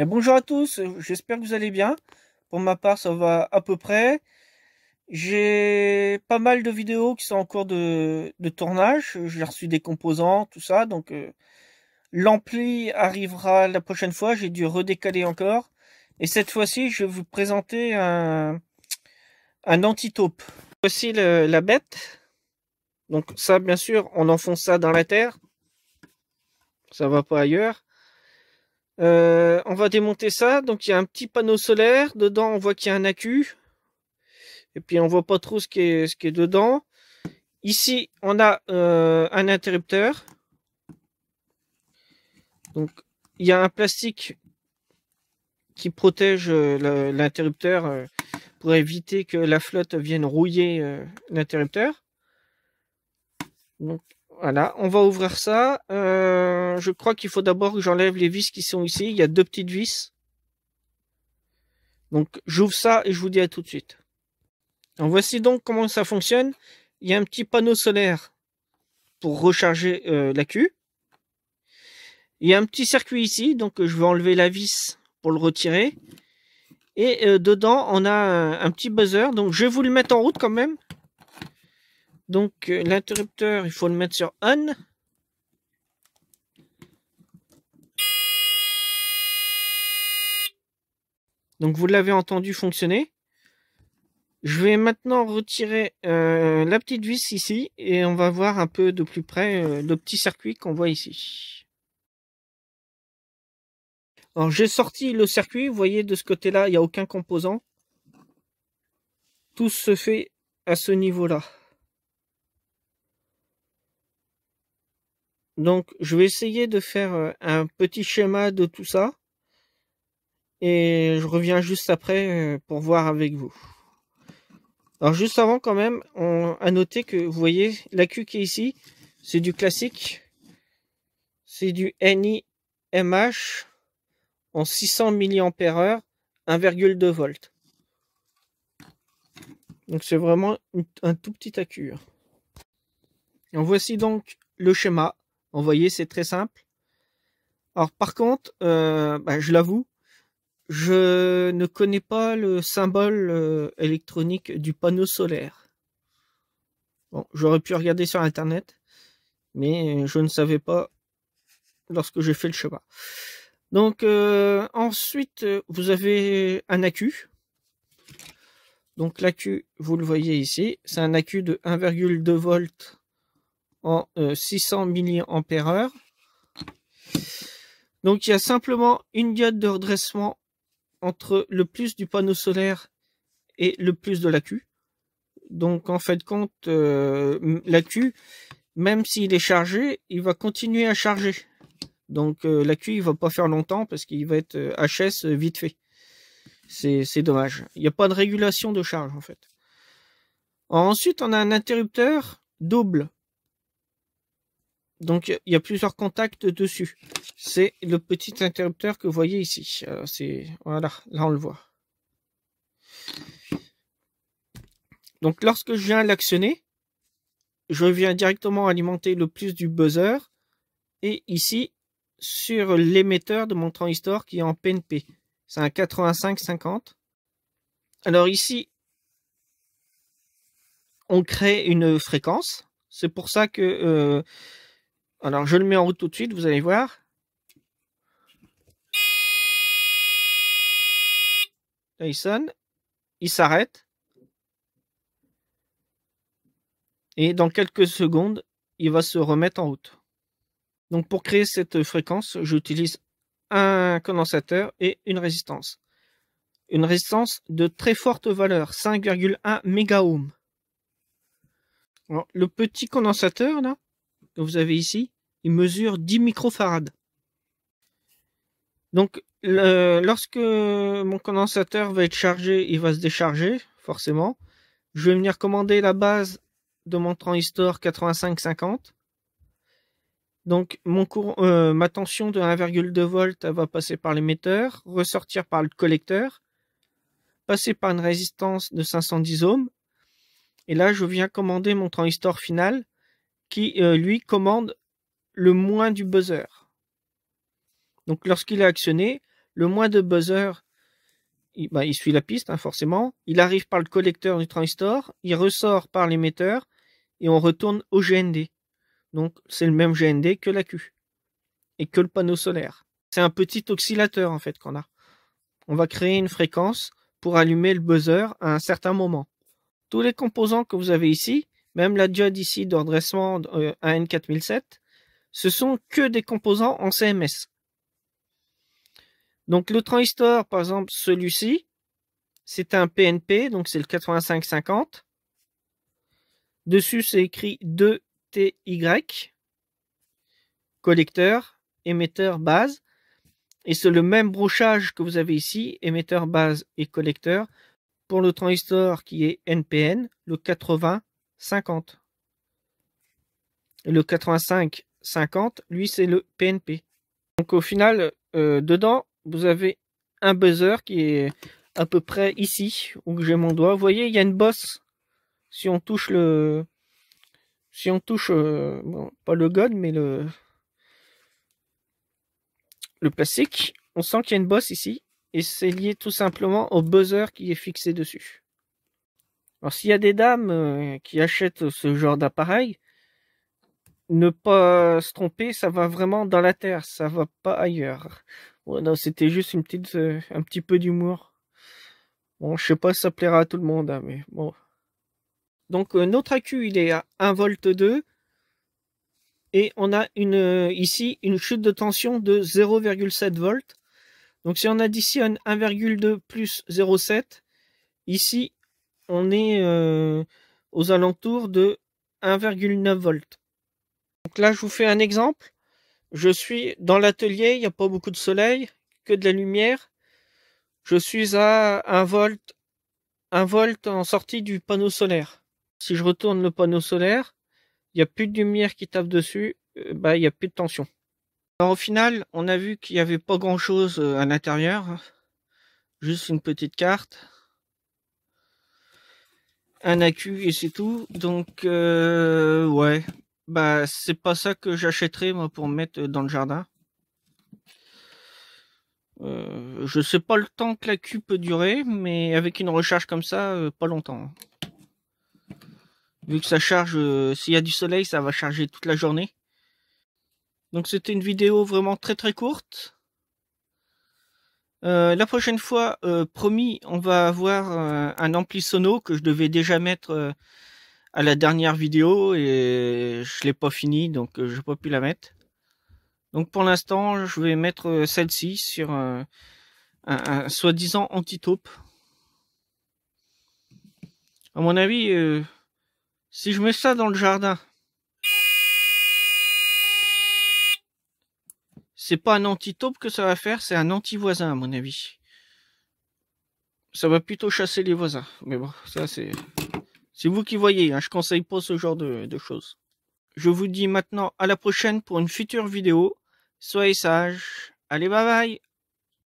Eh, bonjour à tous, euh, j'espère que vous allez bien. Pour ma part, ça va à peu près. J'ai pas mal de vidéos qui sont en cours de, tournage. J'ai reçu des composants, tout ça. Donc euh, l'ampli arrivera la prochaine fois. J'ai dû redécaler encore. Et cette fois-ci, je vais vous présenter un, un antitope. Voici la bête. Donc ça, bien sûr, on enfonce ça dans la terre. Ça va pas ailleurs. Euh, on va démonter ça. Donc il y a un petit panneau solaire. Dedans, on voit qu'il y a un accu. Et puis on voit pas trop ce qui est, ce qui est dedans. Ici, on a euh, un interrupteur. Donc il y a un plastique qui protège euh, l'interrupteur pour éviter que la flotte vienne rouiller l'interrupteur. Donc voilà, on va ouvrir ça. Euh, je crois qu'il faut d'abord que j'enlève les vis qui sont ici. Il y a deux petites vis. Donc j'ouvre ça et je vous dis à tout de suite. en voici donc comment ça fonctionne. Il y a un petit panneau solaire pour recharger euh, la queue. Il y a un petit circuit ici, donc je vais enlever la vis pour le retirer. Et euh, dedans, on a un petit buzzer. Donc je vais vous le mettre en route quand même. Donc euh, l'interrupteur, il faut le mettre sur on. Donc vous l'avez entendu fonctionner. Je vais maintenant retirer euh, la petite vis ici et on va voir un peu de plus près euh, le petit circuit qu'on voit ici. Alors j'ai sorti le circuit, vous voyez de ce côté-là, il n'y a aucun composant. Tout se fait à ce niveau-là. Donc, je vais essayer de faire euh, un petit schéma de tout ça. Et je reviens juste après euh, pour voir avec vous. Alors, juste avant, quand même, on, a noté que vous voyez la qui est ici, c'est du classique. C'est du NIMH en 600 mAh, 1,2 volts. Donc c'est vraiment un tout petit accure. Et voici donc le schéma voyez, c'est très simple. Alors par contre, euh, bah, je l'avoue, je ne connais pas le symbole euh, électronique du panneau solaire. Bon, j'aurais pu regarder sur internet, mais je ne savais pas lorsque j'ai fait le chemin. Donc euh, ensuite, vous avez un accu. Donc l'AQ, vous le voyez ici, c'est un accu de 1,2 volts en 600 600 heure Donc il y a simplement une diode de redressement entre le plus du panneau solaire et le plus de la q Donc en fait compte, euh, q même s'il est chargé, il va continuer à charger. Donc euh, la Q il va pas faire longtemps parce qu'il va être euh, HS euh, vite fait. C'est dommage. Il n'y a pas de régulation de charge en fait. Ensuite, on a un interrupteur double. Donc il y a plusieurs contacts dessus. C'est le petit interrupteur que vous voyez ici. Euh, c'est voilà, là on le voit. Donc lorsque je viens l'actionner, je viens directement alimenter le plus du buzzer et ici sur l'émetteur de mon transistor qui est en PNP. C'est un 8550. Alors ici, on crée une fréquence. C'est pour ça que euh, alors, je le mets en route tout de suite, vous allez voir. Là, il sonne. Il s'arrête. Et dans quelques secondes, il va se remettre en route. Donc, pour créer cette fréquence, j'utilise un condensateur et une résistance. Une résistance de très forte valeur, 5,1 mégaohm. le petit condensateur, là, que vous avez ici, il mesure 10 microfarades. Donc, lorsque mon condensateur va être chargé, il va se décharger, forcément. Je vais venir commander la base de mon transistor 8550. Donc, mon courant, euh, ma tension de 1,2 volts va passer par l'émetteur, ressortir par le collecteur, passer par une résistance de 510 ohms. Et là, je viens commander mon transistor final qui, euh, lui, commande le moins du buzzer. Donc lorsqu'il est actionné, le moins de buzzer, il, ben, suit la piste, hein, forcément. Il arrive par le collecteur du transistor, il ressort par l'émetteur, et on retourne au GND. Donc c'est le même GND que la Q et que le panneau solaire. C'est un petit oscillateur en fait qu'on a. On va créer une fréquence pour allumer le buzzer à un certain moment. Tous les composants que vous avez ici, même la diode ici de redressement euh, AN4007, ce sont que des composants en CMS. Donc le transistor, par exemple, celui-ci, c'est un PNP, donc c'est le 8550. Dessus, c'est écrit 2TY, collecteur, émetteur, base. Et c'est le même brochage que vous avez ici, émetteur, base et collecteur, pour le transistor qui est NPN, le 8050. le 85 50, lui c'est le PNP. Donc au final, euh, dedans, vous avez un buzzer qui est à peu près ici, où j'ai mon doigt. Vous voyez, il y a une bosse. Si on touche le... Si on touche, euh, pas le god, mais le... Le plastique, on sent qu'il y a une bosse ici, et c'est lié tout simplement au buzzer qui est fixé dessus. Alors s'il y a des dames euh, qui achètent ce genre d'appareil, ne pas se tromper, ça va vraiment dans la terre, ça va pas ailleurs. c'était juste une petite, euh, un petit peu d'humour. Bon, je sais pas si ça plaira à tout le monde, hein, mais bon. Donc euh, notre accu, il est à 1 volt 2 et on a une euh, ici une chute de tension de 0,7 volts. Donc si on additionne 1,2 plus 0,7, ici on est aux alentours de 1,9 volts. Donc là, je vous fais un exemple. Je suis dans l'atelier, il n'y a pas beaucoup de soleil, que de la lumière. Je suis à 1 volt, volt en sortie du panneau solaire. Si je retourne le panneau solaire, il n'y a plus de lumière qui tape dessus, euh, bah, il n'y a plus de tension. Alors, au final, on a vu qu'il n'y avait pas grand chose euh, à l'intérieur. Hein. Juste une petite carte. Un accu et c'est tout. Donc, euh, ouais. Bah, c'est pas ça que j'achèterais, moi, pour mettre euh, dans le jardin. Euh, je sais pas le temps que la queue peut durer, mais avec une recharge comme ça, euh, pas longtemps. Hein. Vu que ça charge, s'il y a du soleil, ça va charger toute la journée. Donc c'était une vidéo vraiment très très courte. la prochaine fois, promis, on va avoir un ampli sono que je devais déjà mettre la dernière vidéo et je l'ai pas fini donc euh, je j'ai pas pu la mettre. Donc pour l'instant, je vais mettre euh, celle-ci sur euh, un, soi-disant anti-taupe. À mon avis, si je mets ça dans le jardin, c'est pas un anti-taupe que ça va faire, c'est un anti-voisin à mon avis. Ça va plutôt chasser les voisins. Mais bon, ça c'est... C'est vous qui voyez, hein, je conseille pas ce genre de, de choses. Je vous dis maintenant à la prochaine pour une future vidéo. Soyez sages. Allez, bye bye